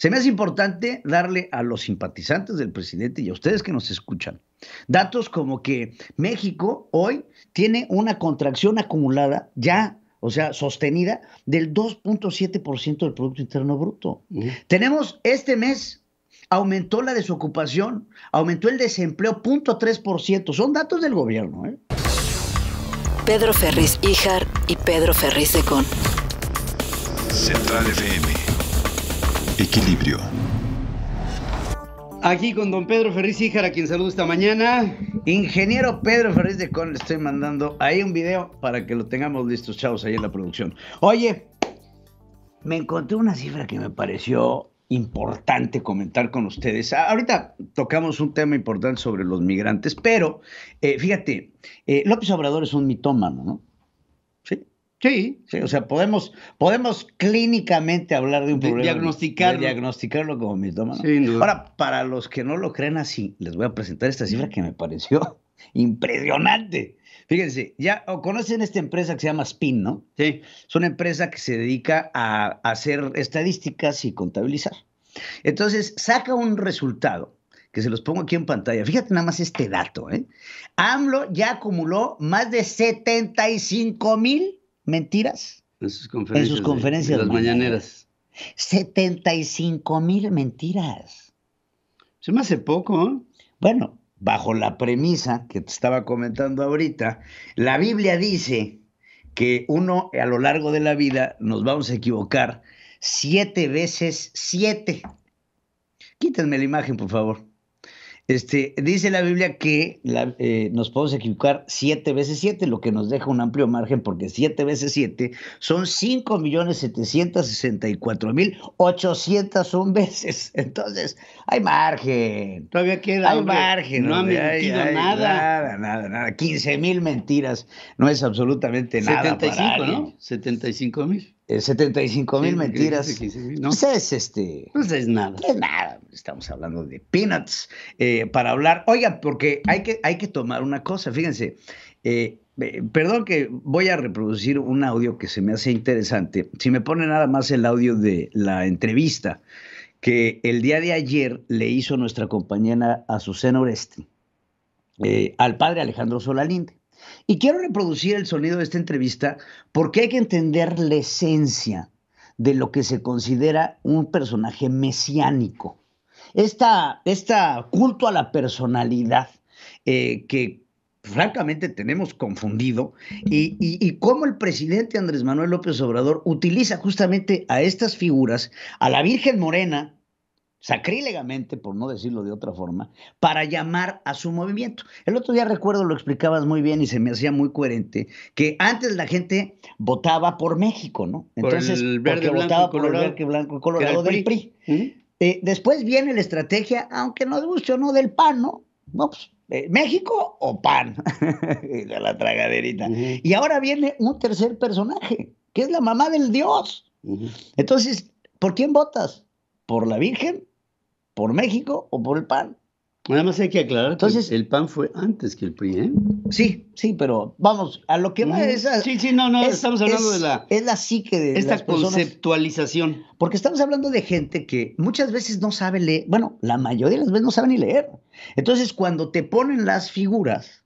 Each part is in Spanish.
Se me hace importante darle a los simpatizantes del presidente y a ustedes que nos escuchan datos como que México hoy tiene una contracción acumulada ya o sea, sostenida, del 2.7% del Producto Interno Bruto. Mm. Tenemos este mes, aumentó la desocupación, aumentó el desempleo 0.3%. Son datos del gobierno. ¿eh? Pedro Ferriz Ijar y Pedro Ferriz Econ. Central FM. Equilibrio. Aquí con don Pedro Ferriz Híjar, a quien saludo esta mañana. Ingeniero Pedro Ferriz de Con, le estoy mandando ahí un video para que lo tengamos listos, chavos, ahí en la producción. Oye, me encontré una cifra que me pareció importante comentar con ustedes. Ahorita tocamos un tema importante sobre los migrantes, pero eh, fíjate, eh, López Obrador es un mitómano, ¿no? Sí. sí. o sea, podemos, podemos clínicamente hablar de un problema. diagnosticarlo. diagnosticarlo como mitoma. Sin Ahora, para los que no lo creen así, les voy a presentar esta cifra que me pareció impresionante. Fíjense, ya conocen esta empresa que se llama Spin, ¿no? Sí. Es una empresa que se dedica a hacer estadísticas y contabilizar. Entonces, saca un resultado que se los pongo aquí en pantalla. Fíjate nada más este dato, ¿eh? AMLO ya acumuló más de 75 mil mentiras en sus conferencias. de, las mañaneras. 75 mil mentiras. Se me hace poco. ¿eh? Bueno, bajo la premisa que te estaba comentando ahorita, la Biblia dice que uno a lo largo de la vida nos vamos a equivocar siete veces siete. Quítenme la imagen, por favor. Este, dice la Biblia que eh, nos podemos equivocar siete veces siete, lo que nos deja un amplio margen, porque siete veces siete son cinco millones setecientos sesenta y cuatro mil ochocientas un veces. Entonces, hay margen. Todavía queda. Hay margen. No ha nada. nada, nada, nada. Quince mil mentiras no es absolutamente nada. 75, cinco, ¿no? cinco mil. 75 eh, mil mentiras. no no. Pues sé es este. no pues es nada. nada. Estamos hablando de peanuts. Eh, para hablar. Oiga, porque hay que, hay que tomar una cosa. Fíjense. Eh, perdón que voy a reproducir un audio que se me hace interesante. Si me pone nada más el audio de la entrevista que el día de ayer le hizo nuestra compañera Azucena Oreste al padre Alejandro Solalinde. Y quiero reproducir el sonido de esta entrevista porque hay que entender la esencia de lo que se considera un personaje mesiánico. Esta, culto a la personalidad eh, que francamente tenemos confundido y, cómo el presidente Andrés Manuel López Obrador utiliza justamente a estas figuras, a la Virgen Morena, sacrílegamente, por no decirlo de otra forma, para llamar a su movimiento. El otro día recuerdo, lo explicabas muy bien y se me hacía muy coherente, que antes la gente votaba por México, ¿no? Entonces, por el porque votaba por el verde, blanco, colorado del PRI. ¿Mm? Eh, después viene la estrategia, aunque no guste o no, del PAN, ¿no? no pues, eh, México o PAN, la tragaderita. Y ahora viene un tercer personaje, que es la mamá del Dios. Entonces, ¿por quién votas? ¿Por la Virgen ¿Por México o por el PAN? Nada más hay que aclarar Entonces, el PAN fue antes que el PRI, ¿eh? Sí, sí, pero vamos, a lo que va es... sí, sí, no, no, estamos hablando de la... Es la psique de Esta conceptualización. porque estamos hablando de gente que muchas veces no sabe leer, bueno, la mayoría de las veces no sabe ni leer. Entonces, cuando te ponen las figuras,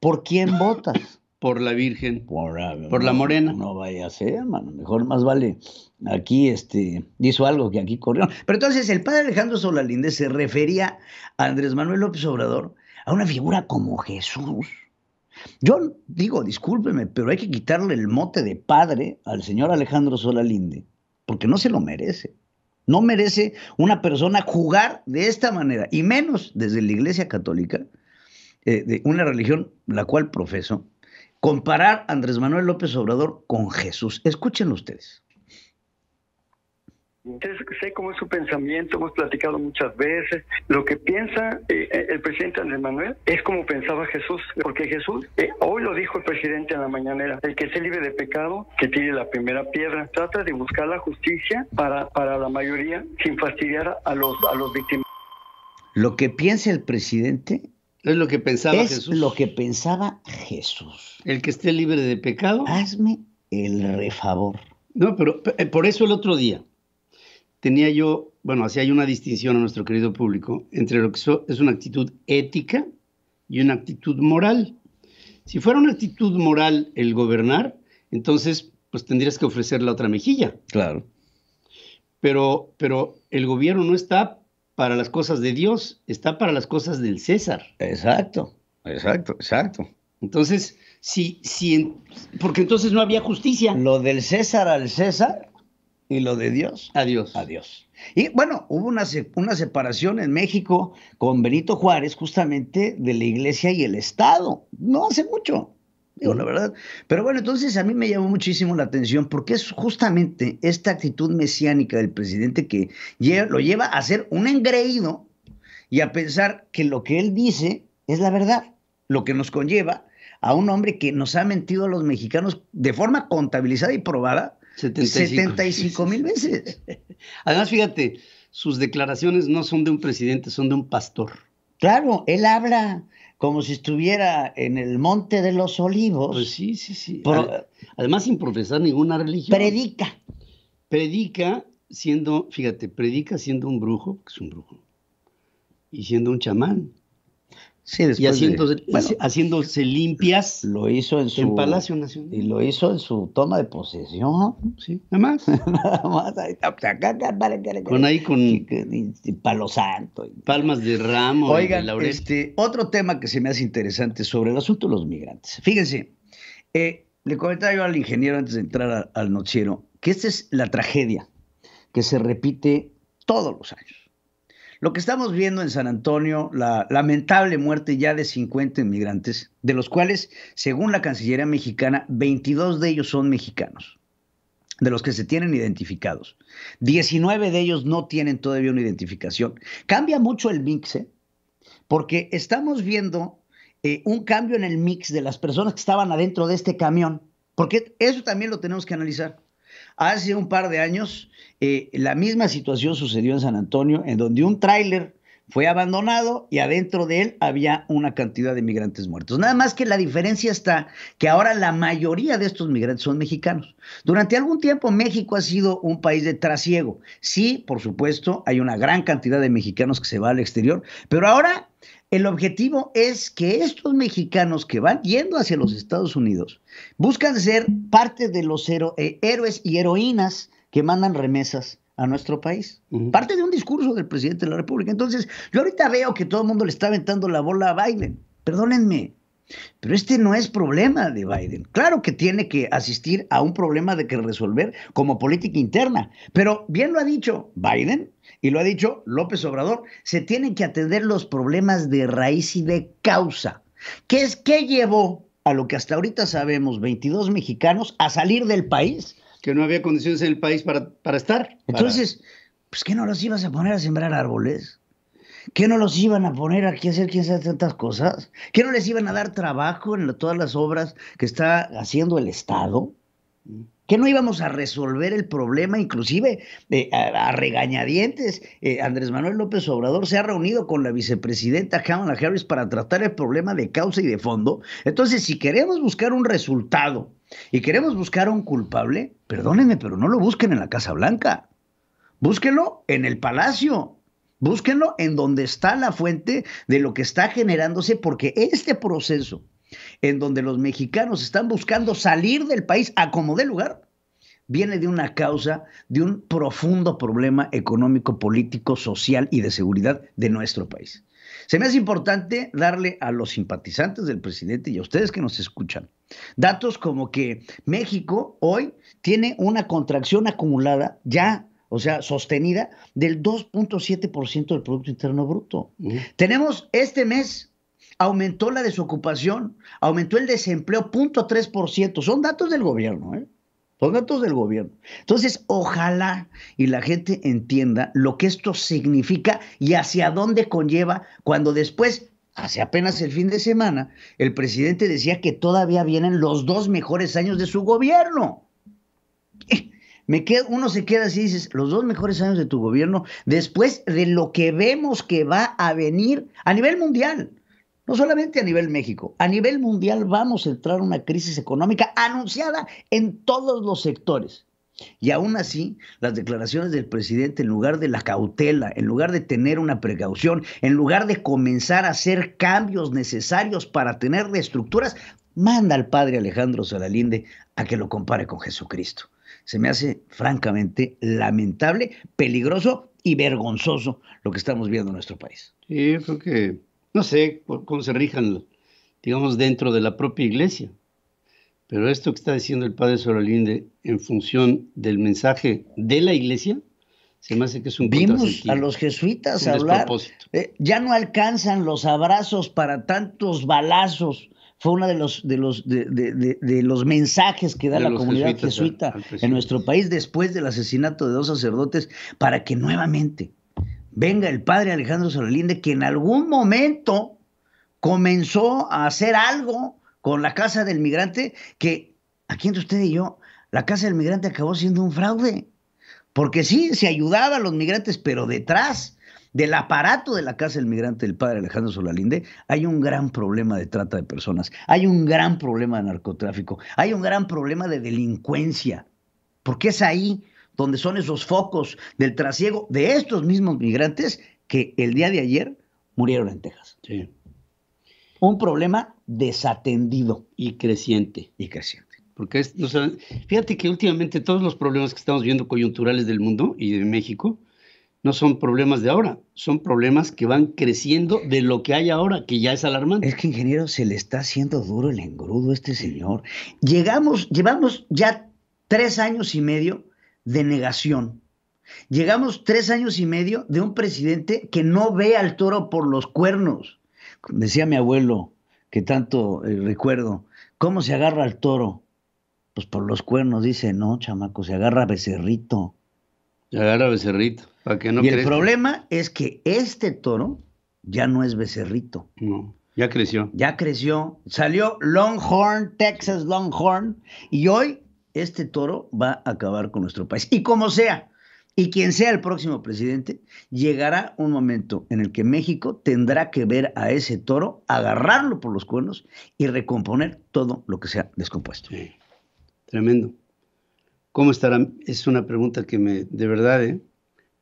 ¿por quién votas? por la Virgen, por, la Morena. No vaya a ser, Mejor más vale. Aquí este, hizo algo que aquí corrió. Pero entonces el padre Alejandro Solalinde se refería a Andrés Manuel López Obrador a una figura como Jesús. Yo digo, discúlpeme, pero hay que quitarle el mote de padre al señor Alejandro Solalinde, porque no se lo merece. No merece una persona jugar de esta manera, y menos desde la Iglesia Católica, eh, de una religión la cual profeso, comparar Andrés Manuel López Obrador con Jesús. Escúchenlo ustedes. sé cómo es su pensamiento, hemos platicado muchas veces. Lo que piensa eh, el presidente Andrés Manuel es como pensaba Jesús, porque Jesús, eh, hoy lo dijo el presidente en la mañanera, el que se libre de pecado, que tire la primera piedra, trata de buscar la justicia para, para la mayoría sin fastidiar a los, a los víctimas. Lo que piensa el presidente es lo que pensaba es lo que pensaba Jesús. El que esté libre de pecado. Hazme el refavor. No, pero eh, por eso el otro día tenía yo, bueno, así hay una distinción a nuestro querido público entre lo que es una actitud ética y una actitud moral. Si fuera una actitud moral el gobernar, entonces pues tendrías que ofrecer la otra mejilla. Claro. Pero, pero el gobierno no está para las cosas de Dios, está para las cosas del César. Exacto, exacto, exacto. Entonces, si, si, porque entonces no había justicia. Lo del César al César y lo de Dios. Adiós. Adiós. Y bueno, hubo una, una separación en México con Benito Juárez justamente de la iglesia y el Estado, no hace mucho la verdad. Pero bueno, entonces a mí me llamó muchísimo la atención porque es justamente esta actitud mesiánica del presidente que lo lleva a ser un engreído y a pensar que lo que él dice es la verdad, lo que nos conlleva a un hombre que nos ha mentido a los mexicanos de forma contabilizada y probada 75 mil veces. Además, fíjate, sus declaraciones no son de un presidente, son de un pastor. Claro, él habla como si estuviera en el Monte de los Olivos. Pues sí, sí, sí. Además, sin profesar ninguna religión. Predica. Predica siendo, fíjate, predica siendo un brujo, que es un brujo, y siendo un chamán. Sí, y haciéndose, limpias. Lo hizo en su. Palacio Nacional. Y lo hizo en su toma de posesión. Sí, nada más. nada más. Con ahí con. Palo Santo. palmas de ramo. Oigan, Este, otro tema que se me hace interesante sobre el asunto de los migrantes. Fíjense, eh, le comentaba yo al ingeniero antes de entrar al noticiero que esta es la tragedia que se repite todos los años. Lo que estamos viendo en San Antonio, la lamentable muerte ya de 50 inmigrantes, de los cuales, según la Cancillería mexicana, 22 de ellos son mexicanos, de los que se tienen identificados. 19 de ellos no tienen todavía una identificación. Cambia mucho el mix, ¿eh? porque estamos viendo eh, un cambio en el mix de las personas que estaban adentro de este camión, porque eso también lo tenemos que analizar. Hace un par de años, eh, la misma situación sucedió en San Antonio, en donde un tráiler fue abandonado y adentro de él había una cantidad de migrantes muertos. Nada más que la diferencia está que ahora la mayoría de estos migrantes son mexicanos. Durante algún tiempo México ha sido un país de trasiego. Sí, por supuesto, hay una gran cantidad de mexicanos que se va al exterior, pero ahora el objetivo es que estos mexicanos que van yendo hacia los Estados Unidos buscan ser parte de los eh, héroes y heroínas que mandan remesas a nuestro país. Parte de un discurso del presidente de la República. Entonces, yo ahorita veo que todo el mundo le está aventando la bola a Biden. Perdónenme, pero este no es problema de Biden. Claro que tiene que asistir a un problema de que resolver como política interna. Pero bien lo ha dicho Biden y lo ha dicho López Obrador. Se tienen que atender los problemas de raíz y de causa. ¿Qué es que llevó a lo que hasta ahorita sabemos 22 mexicanos a salir del país? Que no había condiciones en el país para, estar. Entonces, pues qué no los ibas a poner a sembrar árboles. ¿Qué no los iban a poner aquí a hacer quién sabe tantas cosas? ¿Qué no les iban a dar trabajo en todas las obras que está haciendo el Estado? que no íbamos a resolver el problema, inclusive eh, a, regañadientes. Eh, Andrés Manuel López Obrador se ha reunido con la vicepresidenta Kamala Harris para tratar el problema de causa y de fondo. Entonces, si queremos buscar un resultado y queremos buscar a un culpable, perdónenme, pero no lo busquen en la Casa Blanca. Búsquenlo en el Palacio, Búsquenlo en donde está la fuente de lo que está generándose, porque este proceso en donde los mexicanos están buscando salir del país a como dé lugar, viene de una causa, de un profundo problema económico, político, social y de seguridad de nuestro país. Se me hace importante darle a los simpatizantes del presidente y a ustedes que nos escuchan datos como que México hoy tiene una contracción acumulada ya o sea, sostenida, del 2.7% del Producto Interno Bruto. Mm. Tenemos este mes, aumentó la desocupación, aumentó el desempleo 0.3%. Son datos del gobierno, ¿eh? Son datos del gobierno. Entonces, ojalá y la gente entienda lo que esto significa y hacia dónde conlleva cuando después, hace apenas el fin de semana, el presidente decía que todavía vienen los dos mejores años de su gobierno me quedo, uno se queda así, dices, los dos mejores años de tu gobierno, después de lo que vemos que va a venir a nivel mundial, no solamente a nivel México, a nivel mundial vamos a entrar en una crisis económica anunciada en todos los sectores. Y aún así, las declaraciones del presidente, en lugar de la cautela, en lugar de tener una precaución, en lugar de comenzar a hacer cambios necesarios para tener reestructuras, manda al padre Alejandro Solalinde a que lo compare con Jesucristo se me hace francamente lamentable, peligroso y vergonzoso lo que estamos viendo en nuestro país. Sí, yo creo que, no sé cómo se rijan, digamos, dentro de la propia iglesia. Pero esto que está diciendo el padre Sorolinde en función del mensaje de la iglesia, se me hace que es un Vimos a los jesuitas hablar. Eh, ya no alcanzan los abrazos para tantos balazos fue uno de los, de los, de, los mensajes que da la comunidad jesuita, en nuestro país después del asesinato de dos sacerdotes para que nuevamente venga el padre Alejandro Solalinde, que en algún momento comenzó a hacer algo con la Casa del Migrante, que aquí entre usted y yo, la Casa del Migrante acabó siendo un fraude. Porque sí, se ayudaba a los migrantes, pero detrás del aparato de la Casa del Migrante del padre Alejandro Solalinde, hay un gran problema de trata de personas, hay un gran problema de narcotráfico, hay un gran problema de delincuencia, porque es ahí donde son esos focos del trasiego de estos mismos migrantes que el día de ayer murieron en Texas. Sí. Un problema desatendido. Y creciente. Y creciente. Porque es, fíjate que últimamente todos los problemas que estamos viendo coyunturales del mundo y de México, no son problemas de ahora, son problemas que van creciendo de lo que hay ahora, que ya es alarmante. Es que, ingeniero, se le está haciendo duro el engrudo a este señor. Llegamos, llevamos ya tres años y medio de negación. Llegamos tres años y medio de un presidente que no ve al toro por los cuernos. Decía mi abuelo, que tanto eh, recuerdo, ¿cómo se agarra al toro? Pues por los cuernos, dice, no, chamaco, se agarra becerrito. Agarra becerrito. ¿Para no y el problema es que este toro ya no es becerrito. No. Ya creció. Ya creció. Salió Longhorn, Texas Longhorn. Y hoy este toro va a acabar con nuestro país. Y como sea, y quien sea el próximo presidente, llegará un momento en el que México tendrá que ver a ese toro, agarrarlo por los cuernos y recomponer todo lo que sea descompuesto. Tremendo. ¿Cómo estarán? Es una pregunta que me, de verdad, ¿eh?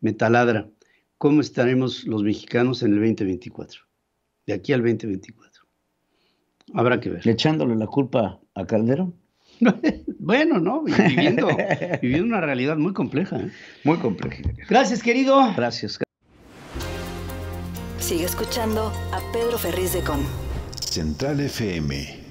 me taladra. ¿Cómo estaremos los mexicanos en el 2024? De aquí al 2024. Habrá que ver. ¿Echándole la culpa a Calderón? bueno, ¿no? Viviendo, viviendo una realidad muy compleja. ¿eh? Muy compleja. Gracias, querido. Gracias. Sigue escuchando a Pedro Ferriz de Con. Central FM